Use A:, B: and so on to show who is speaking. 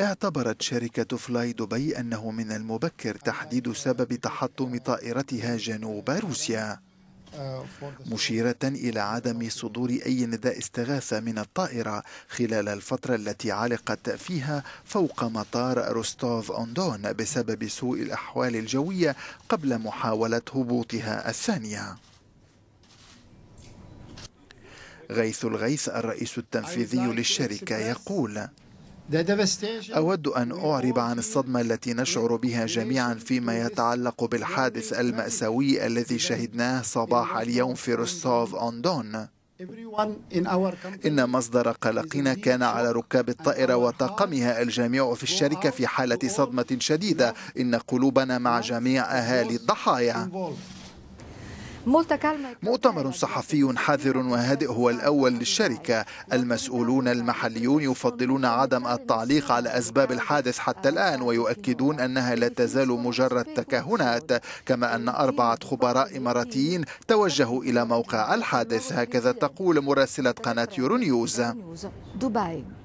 A: اعتبرت شركة فلاي دبي أنه من المبكر تحديد سبب تحطم طائرتها جنوب روسيا مشيرة إلى عدم صدور أي نداء استغاثة من الطائرة خلال الفترة التي علقت فيها فوق مطار روستوف أوندون بسبب سوء الأحوال الجوية قبل محاولة هبوطها الثانية غيث الغيث الرئيس التنفيذي للشركة يقول أود أن أعرب عن الصدمة التي نشعر بها جميعا فيما يتعلق بالحادث المأساوي الذي شهدناه صباح اليوم في روستوف أوندون إن مصدر قلقنا كان على ركاب الطائرة وطاقمها الجميع في الشركة في حالة صدمة شديدة إن قلوبنا مع جميع أهالي الضحايا مؤتمر صحفي حذر وهادئ هو الأول للشركة المسؤولون المحليون يفضلون عدم التعليق على أسباب الحادث حتى الآن ويؤكدون أنها لا تزال مجرد تكهنات كما أن أربعة خبراء إماراتيين توجهوا إلى موقع الحادث هكذا تقول مراسلة قناة يورونيوز دبي